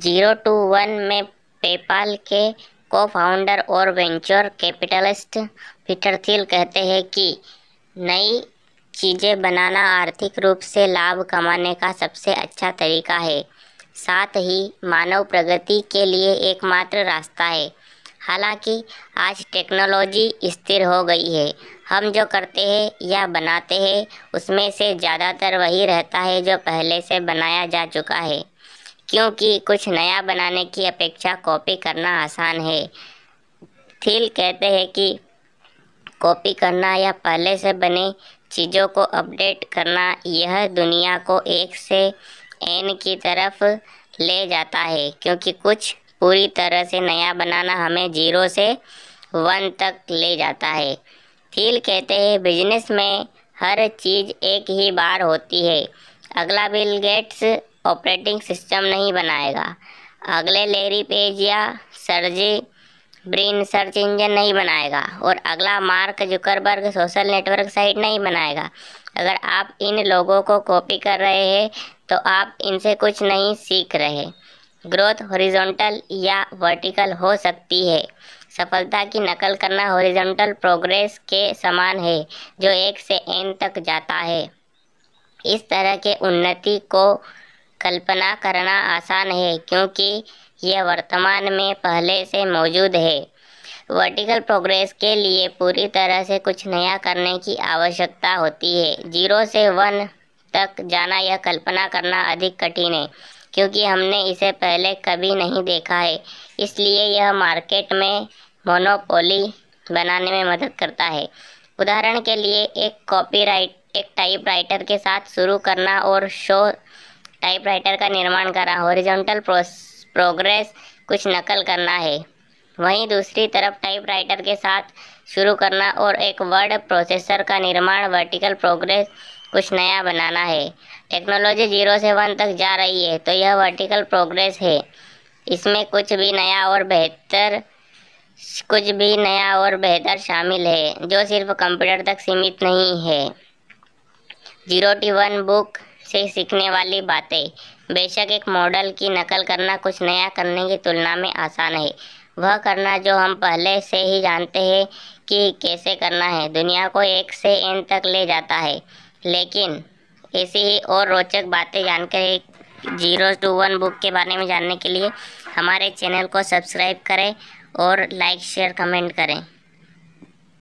zero two one में PayPal के को फाउंडर और वेंचर कैपिटलिस्ट पीटर थील कहते हैं कि नई चीज़ें बनाना आर्थिक रूप से लाभ कमाने का सबसे अच्छा तरीका है साथ ही मानव प्रगति के लिए एकमात्र रास्ता है हालांकि आज टेक्नोलॉजी स्थिर हो गई है हम जो करते हैं या बनाते हैं उसमें से ज़्यादातर वही रहता है जो पहले से बनाया जा चुका है क्योंकि कुछ नया बनाने की अपेक्षा कॉपी करना आसान है थील कहते हैं कि कॉपी करना या पहले से बने चीज़ों को अपडेट करना यह दुनिया को एक से एन की तरफ ले जाता है क्योंकि कुछ पूरी तरह से नया बनाना हमें जीरो से वन तक ले जाता है थील कहते हैं बिजनेस में हर चीज़ एक ही बार होती है अगला बिल गेट्स ऑपरेटिंग सिस्टम नहीं बनाएगा अगले लेरी पेज या सर्जी ब्रेन सर्च इंजन नहीं बनाएगा और अगला Mark Zuckerberg social network site नहीं बनाएगा अगर आप इन लोगों को कॉपी कर रहे हैं तो आप इनसे कुछ नहीं सीख रहे ग्रोथ हॉरिजॉन्टल या वर्टिकल हो सकती है सफलता की नकल करना हॉरिजॉन्टल प्रोग्रेस के समान है जो एक से एन तक जाता है इस तरह के उन्नति को कल्पना करना आसान है क्योंकि यह वर्तमान में पहले से मौजूद है वर्टिकल प्रोग्रेस के लिए पूरी तरह से कुछ नया करने की आवश्यकता होती है जीरो से वन तक जाना या कल्पना करना अधिक कठिन है क्योंकि हमने इसे पहले कभी नहीं देखा है इसलिए यह मार्केट में मोनोपोली बनाने में मदद करता है उदाहरण के लिए एक कॉपीराइट एक टाइपराइटर के साथ शुरू करना और शो टाइपराइटर का निर्माण करा हॉरिजॉन्टल प्रोग्रेस कुछ नकल करना है वहीं दूसरी तरफ टाइपराइटर के साथ शुरू करना और एक वर्ड प्रोसेसर का निर्माण वर्टिकल प्रोग्रेस कुछ नया बनाना है टेक्नोलॉजी जीरो से वन तक जा रही है तो यह वर्टिकल प्रोग्रेस है इसमें कुछ भी नया और बेहतर कुछ भी नया और बेहतर शामिल है जो सिर्फ कंप्यूटर तक सीमित नहीं है जीरो टी वन बुक से सीखने वाली बातें बेशक एक मॉडल की नकल करना कुछ नया करने की तुलना में आसान है वह करना जो हम पहले से ही जानते हैं कि कैसे करना है दुनिया को एक से एन तक ले जाता है लेकिन ऐसी ही और रोचक बातें जानकर एक जीरो टू वन बुक के बारे में जानने के लिए हमारे चैनल को सब्सक्राइब करें और लाइक शेयर कमेंट करें